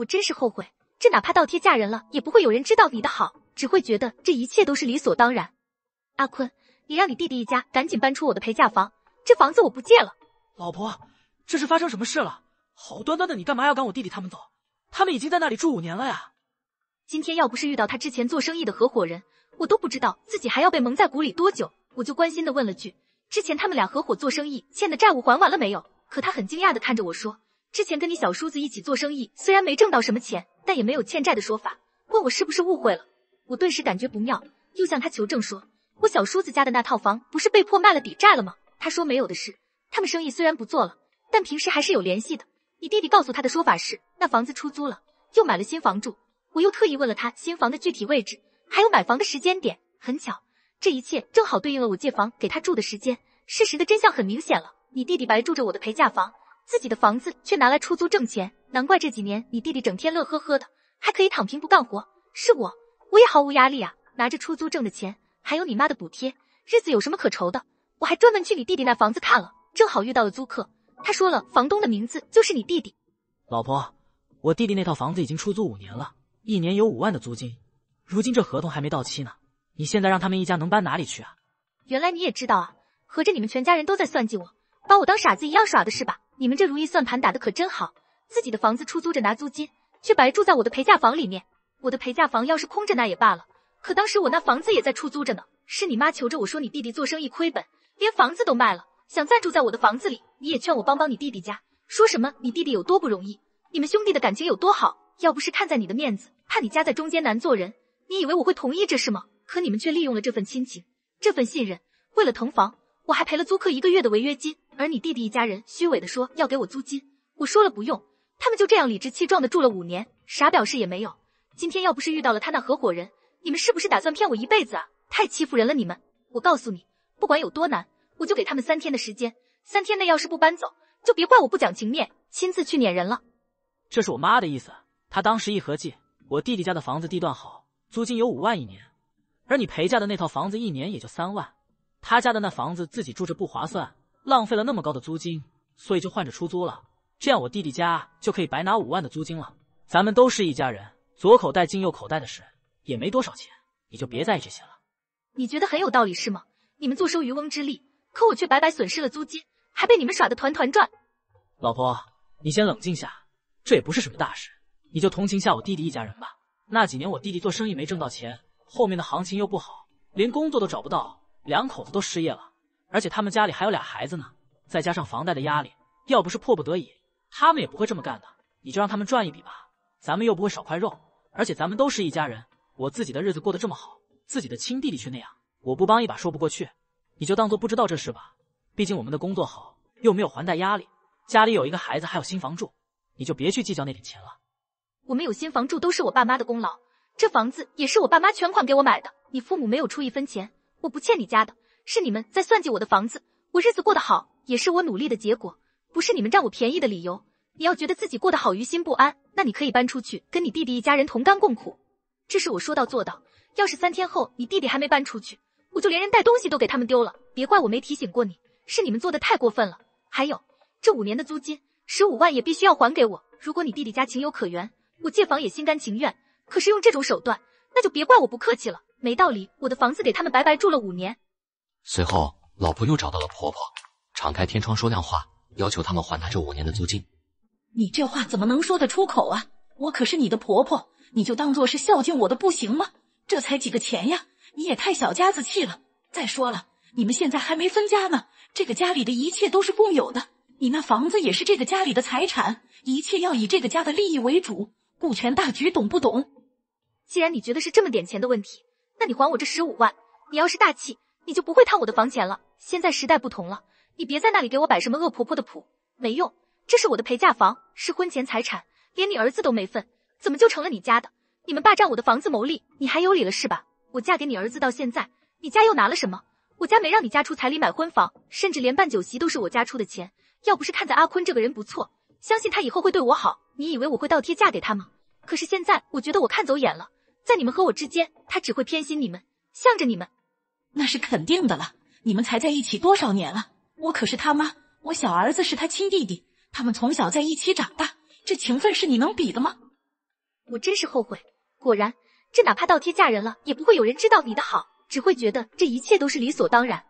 我真是后悔，这哪怕倒贴嫁人了，也不会有人知道你的好，只会觉得这一切都是理所当然。阿坤，你让你弟弟一家赶紧搬出我的陪嫁房，这房子我不借了。老婆，这是发生什么事了？好端端的，你干嘛要赶我弟弟他们走？他们已经在那里住五年了呀。今天要不是遇到他之前做生意的合伙人，我都不知道自己还要被蒙在鼓里多久。我就关心的问了句，之前他们俩合伙做生意欠的债务还完了没有？可他很惊讶的看着我说。之前跟你小叔子一起做生意，虽然没挣到什么钱，但也没有欠债的说法。问我是不是误会了？我顿时感觉不妙，又向他求证说，我小叔子家的那套房不是被迫卖了抵债了吗？他说没有的事。他们生意虽然不做了，但平时还是有联系的。你弟弟告诉他的说法是，那房子出租了，又买了新房住。我又特意问了他新房的具体位置，还有买房的时间点。很巧，这一切正好对应了我借房给他住的时间。事实的真相很明显了，你弟弟白住着我的陪嫁房。自己的房子却拿来出租挣钱，难怪这几年你弟弟整天乐呵呵的，还可以躺平不干活。是我，我也毫无压力啊，拿着出租挣的钱，还有你妈的补贴，日子有什么可愁的？我还专门去你弟弟那房子看了，正好遇到了租客，他说了，房东的名字就是你弟弟。老婆，我弟弟那套房子已经出租五年了，一年有五万的租金，如今这合同还没到期呢，你现在让他们一家能搬哪里去啊？原来你也知道啊，合着你们全家人都在算计我。把我当傻子一样耍的是吧？你们这如意算盘打的可真好！自己的房子出租着拿租金，却白住在我的陪嫁房里面。我的陪嫁房要是空着那也罢了，可当时我那房子也在出租着呢。是你妈求着我说你弟弟做生意亏本，连房子都卖了，想暂住在我的房子里。你也劝我帮帮你弟弟家，说什么你弟弟有多不容易，你们兄弟的感情有多好。要不是看在你的面子，怕你夹在中间难做人，你以为我会同意这事吗？可你们却利用了这份亲情，这份信任，为了腾房，我还赔了租客一个月的违约金。而你弟弟一家人虚伪的说要给我租金，我说了不用，他们就这样理直气壮的住了五年，啥表示也没有。今天要不是遇到了他那合伙人，你们是不是打算骗我一辈子啊？太欺负人了，你们！我告诉你，不管有多难，我就给他们三天的时间，三天内要是不搬走，就别怪我不讲情面，亲自去撵人了。这是我妈的意思，她当时一合计，我弟弟家的房子地段好，租金有五万一年，而你陪嫁的那套房子一年也就三万，他家的那房子自己住着不划算。浪费了那么高的租金，所以就换着出租了。这样我弟弟家就可以白拿五万的租金了。咱们都是一家人，左口袋进右口袋的事也没多少钱，你就别在意这些了。你觉得很有道理是吗？你们坐收渔翁之利，可我却白白损失了租金，还被你们耍得团团转。老婆，你先冷静下，这也不是什么大事，你就同情下我弟弟一家人吧。那几年我弟弟做生意没挣到钱，后面的行情又不好，连工作都找不到，两口子都失业了。而且他们家里还有俩孩子呢，再加上房贷的压力，要不是迫不得已，他们也不会这么干的。你就让他们赚一笔吧，咱们又不会少块肉。而且咱们都是一家人，我自己的日子过得这么好，自己的亲弟弟却那样，我不帮一把说不过去。你就当做不知道这事吧，毕竟我们的工作好，又没有还贷压力，家里有一个孩子还有新房住，你就别去计较那点钱了。我们有新房住都是我爸妈的功劳，这房子也是我爸妈全款给我买的，你父母没有出一分钱，我不欠你家的。是你们在算计我的房子，我日子过得好也是我努力的结果，不是你们占我便宜的理由。你要觉得自己过得好于心不安，那你可以搬出去，跟你弟弟一家人同甘共苦。这是我说到做到。要是三天后你弟弟还没搬出去，我就连人带东西都给他们丢了。别怪我没提醒过你，是你们做的太过分了。还有这五年的租金十五万也必须要还给我。如果你弟弟家情有可原，我借房也心甘情愿。可是用这种手段，那就别怪我不客气了。没道理，我的房子给他们白白住了五年。随后，老婆又找到了婆婆，敞开天窗说亮话，要求他们还她这五年的租金。你这话怎么能说得出口啊？我可是你的婆婆，你就当做是孝敬我的，不行吗？这才几个钱呀，你也太小家子气了。再说了，你们现在还没分家呢，这个家里的一切都是共有的，你那房子也是这个家里的财产，一切要以这个家的利益为主，顾全大局，懂不懂？既然你觉得是这么点钱的问题，那你还我这十五万。你要是大气。你就不会贪我的房钱了？现在时代不同了，你别在那里给我摆什么恶婆婆的谱，没用。这是我的陪嫁房，是婚前财产，连你儿子都没份，怎么就成了你家的？你们霸占我的房子牟利，你还有理了是吧？我嫁给你儿子到现在，你家又拿了什么？我家没让你家出彩礼买婚房，甚至连办酒席都是我家出的钱。要不是看在阿坤这个人不错，相信他以后会对我好，你以为我会倒贴嫁给他吗？可是现在我觉得我看走眼了，在你们和我之间，他只会偏心你们，向着你们。那是肯定的了，你们才在一起多少年了？我可是他妈，我小儿子是他亲弟弟，他们从小在一起长大，这情分是你能比的吗？我真是后悔，果然，这哪怕倒贴嫁人了，也不会有人知道你的好，只会觉得这一切都是理所当然。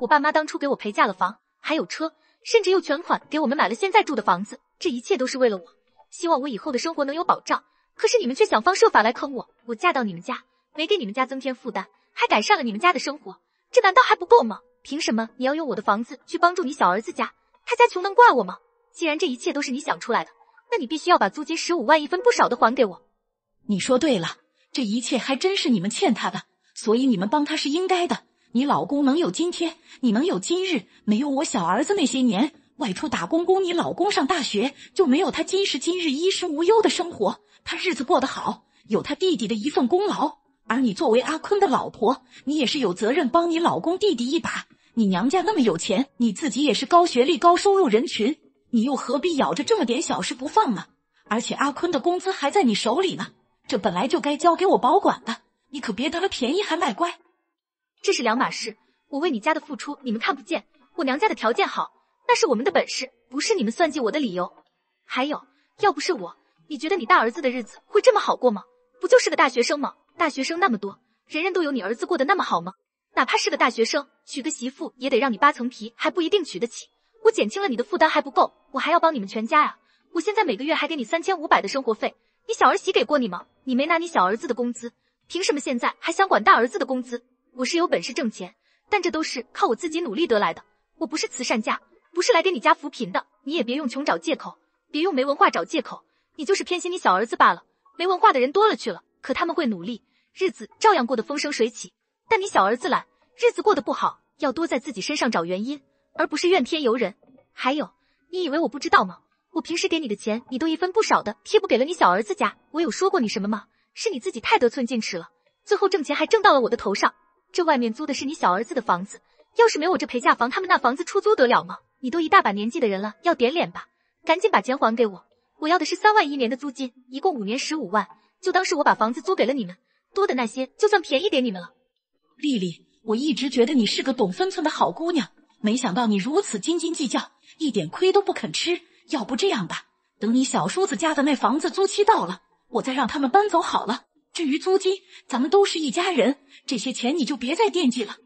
我爸妈当初给我陪嫁了房，还有车，甚至又全款给我们买了现在住的房子，这一切都是为了我，希望我以后的生活能有保障。可是你们却想方设法来坑我，我嫁到你们家，没给你们家增添负担。还改善了你们家的生活，这难道还不够吗？凭什么你要用我的房子去帮助你小儿子家？他家穷能怪我吗？既然这一切都是你想出来的，那你必须要把租金十五万一分不少的还给我。你说对了，这一切还真是你们欠他的，所以你们帮他是应该的。你老公能有今天，你能有今日，没有我小儿子那些年外出打工供你老公上大学，就没有他今时今日衣食无忧的生活。他日子过得好，有他弟弟的一份功劳。而你作为阿坤的老婆，你也是有责任帮你老公弟弟一把。你娘家那么有钱，你自己也是高学历高收入人群，你又何必咬着这么点小事不放呢？而且阿坤的工资还在你手里呢，这本来就该交给我保管的，你可别得了便宜还卖乖。这是两码事，我为你家的付出你们看不见。我娘家的条件好，那是我们的本事，不是你们算计我的理由。还有，要不是我，你觉得你大儿子的日子会这么好过吗？不就是个大学生吗？大学生那么多，人人都有你儿子过得那么好吗？哪怕是个大学生，娶个媳妇也得让你扒层皮，还不一定娶得起。我减轻了你的负担还不够，我还要帮你们全家呀。我现在每个月还给你三千五百的生活费，你小儿媳给过你吗？你没拿你小儿子的工资，凭什么现在还想管大儿子的工资？我是有本事挣钱，但这都是靠我自己努力得来的，我不是慈善家，不是来给你家扶贫的。你也别用穷找借口，别用没文化找借口，你就是偏心你小儿子罢了。没文化的人多了去了，可他们会努力。日子照样过得风生水起，但你小儿子懒，日子过得不好，要多在自己身上找原因，而不是怨天尤人。还有，你以为我不知道吗？我平时给你的钱，你都一分不少的贴补给了你小儿子家。我有说过你什么吗？是你自己太得寸进尺了，最后挣钱还挣到了我的头上。这外面租的是你小儿子的房子，要是没我这陪嫁房，他们那房子出租得了吗？你都一大把年纪的人了，要点脸吧！赶紧把钱还给我，我要的是三万一年的租金，一共五年十五万，就当是我把房子租给了你们。多的那些就算便宜点你们了，丽丽，我一直觉得你是个懂分寸的好姑娘，没想到你如此斤斤计较，一点亏都不肯吃。要不这样吧，等你小叔子家的那房子租期到了，我再让他们搬走好了。至于租金，咱们都是一家人，这些钱你就别再惦记了。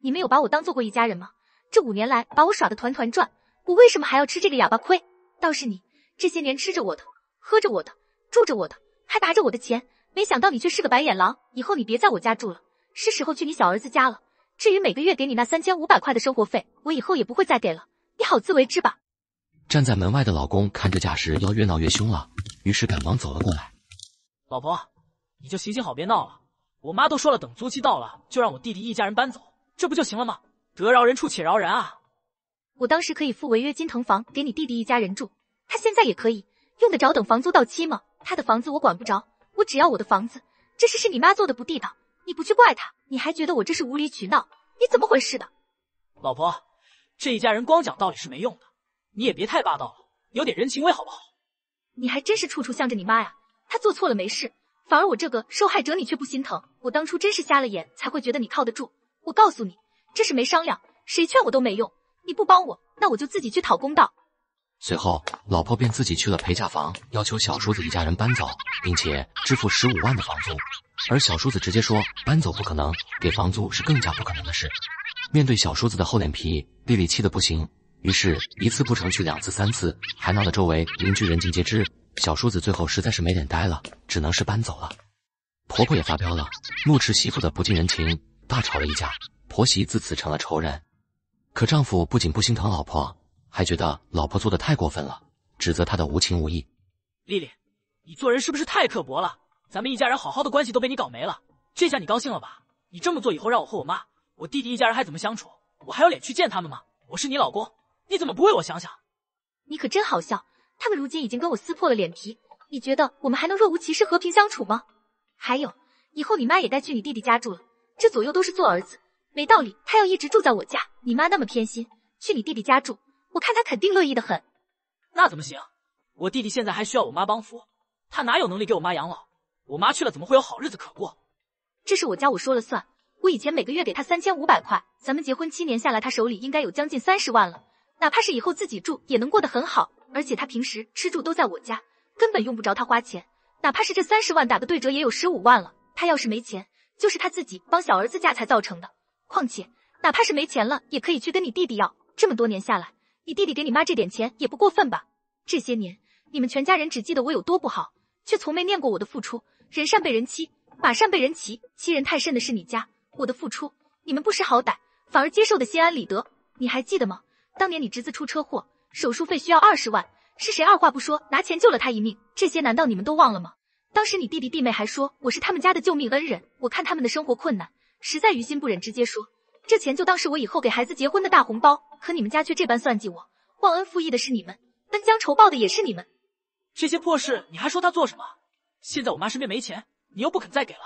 你们有把我当做过一家人吗？这五年来把我耍得团团转，我为什么还要吃这个哑巴亏？倒是你，这些年吃着我的，喝着我的，住着我的，还拿着我的钱。没想到你却是个白眼狼！以后你别在我家住了，是时候去你小儿子家了。至于每个月给你那三千五百块的生活费，我以后也不会再给了。你好自为之吧。站在门外的老公看这架势要越闹越凶了，于是赶忙走了过来。老婆，你就行行好，别闹了。我妈都说了，等租期到了就让我弟弟一家人搬走，这不就行了吗？得饶人处且饶人啊！我当时可以付违约金腾房给你弟弟一家人住，他现在也可以，用得着等房租到期吗？他的房子我管不着。我只要我的房子，这事是你妈做的不地道，你不去怪她，你还觉得我这是无理取闹，你怎么回事的？老婆，这一家人光讲道理是没用的，你也别太霸道了，有点人情味好不好？你还真是处处向着你妈呀，她做错了没事，反而我这个受害者你却不心疼，我当初真是瞎了眼才会觉得你靠得住。我告诉你，这事没商量，谁劝我都没用，你不帮我，那我就自己去讨公道。随后，老婆便自己去了陪嫁房，要求小叔子一家人搬走，并且支付十五万的房租。而小叔子直接说，搬走不可能，给房租是更加不可能的事。面对小叔子的厚脸皮，丽丽气得不行，于是一次不成去两次、三次，还闹得周围邻居人尽皆知。小叔子最后实在是没脸呆了，只能是搬走了。婆婆也发飙了，怒斥媳妇的不近人情，大吵了一架。婆媳自此成了仇人。可丈夫不仅不心疼老婆。还觉得老婆做的太过分了，指责他的无情无义。丽丽，你做人是不是太刻薄了？咱们一家人好好的关系都被你搞没了，这下你高兴了吧？你这么做以后，让我和我妈、我弟弟一家人还怎么相处？我还有脸去见他们吗？我是你老公，你怎么不为我想想？你可真好笑！他们如今已经跟我撕破了脸皮，你觉得我们还能若无其事和平相处吗？还有，以后你妈也带去你弟弟家住了，这左右都是做儿子，没道理他要一直住在我家。你妈那么偏心，去你弟弟家住。我看他肯定乐意的很。那怎么行？我弟弟现在还需要我妈帮扶，他哪有能力给我妈养老？我妈去了，怎么会有好日子可过？这是我家，我说了算。我以前每个月给他三千五百块，咱们结婚七年下来，他手里应该有将近三十万了。哪怕是以后自己住，也能过得很好。而且他平时吃住都在我家，根本用不着他花钱。哪怕是这三十万打个对折，也有十五万了。他要是没钱，就是他自己帮小儿子嫁才造成的。况且，哪怕是没钱了，也可以去跟你弟弟要。这么多年下来。你弟弟给你妈这点钱也不过分吧？这些年你们全家人只记得我有多不好，却从没念过我的付出。人善被人欺，马善被人骑，欺人太甚的是你家。我的付出，你们不识好歹，反而接受的心安理得。你还记得吗？当年你侄子出车祸，手术费需要二十万，是谁二话不说拿钱救了他一命？这些难道你们都忘了吗？当时你弟弟弟妹还说我是他们家的救命恩人，我看他们的生活困难，实在于心不忍，直接说这钱就当是我以后给孩子结婚的大红包。可你们家却这般算计我，忘恩负义的是你们，恩将仇报的也是你们。这些破事你还说他做什么？现在我妈身边没钱，你又不肯再给了，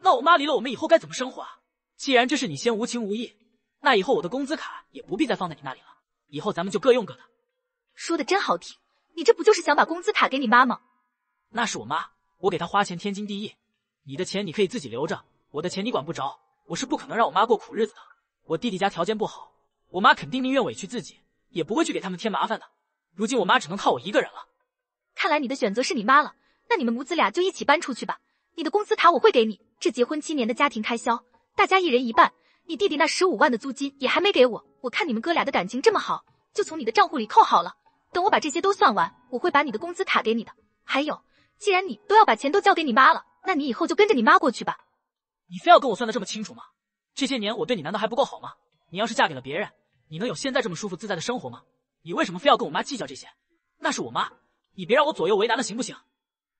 那我妈离了我们以后该怎么生活啊？既然这是你先无情无义，那以后我的工资卡也不必再放在你那里了，以后咱们就各用各的。说的真好听，你这不就是想把工资卡给你妈吗？那是我妈，我给她花钱天经地义。你的钱你可以自己留着，我的钱你管不着，我是不可能让我妈过苦日子的。我弟弟家条件不好。我妈肯定宁愿委屈自己，也不会去给他们添麻烦的。如今我妈只能靠我一个人了。看来你的选择是你妈了，那你们母子俩就一起搬出去吧。你的工资卡我会给你，这结婚七年的家庭开销，大家一人一半。你弟弟那十五万的租金也还没给我，我看你们哥俩的感情这么好，就从你的账户里扣好了。等我把这些都算完，我会把你的工资卡给你的。还有，既然你都要把钱都交给你妈了，那你以后就跟着你妈过去吧。你非要跟我算的这么清楚吗？这些年我对你难道还不够好吗？你要是嫁给了别人，你能有现在这么舒服自在的生活吗？你为什么非要跟我妈计较这些？那是我妈，你别让我左右为难了，行不行？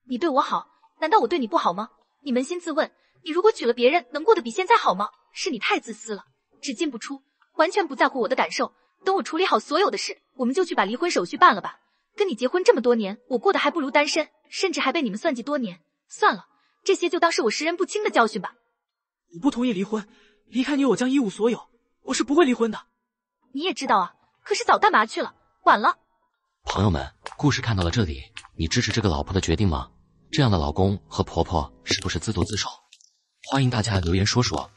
你对我好，难道我对你不好吗？你扪心自问，你如果娶了别人，能过得比现在好吗？是你太自私了，只进不出，完全不在乎我的感受。等我处理好所有的事，我们就去把离婚手续办了吧。跟你结婚这么多年，我过得还不如单身，甚至还被你们算计多年。算了，这些就当是我识人不清的教训吧。我不同意离婚，离开你我将一无所有。我是不会离婚的，你也知道啊。可是早干嘛去了？晚了。朋友们，故事看到了这里，你支持这个老婆的决定吗？这样的老公和婆婆是不是自作自受？欢迎大家留言说说。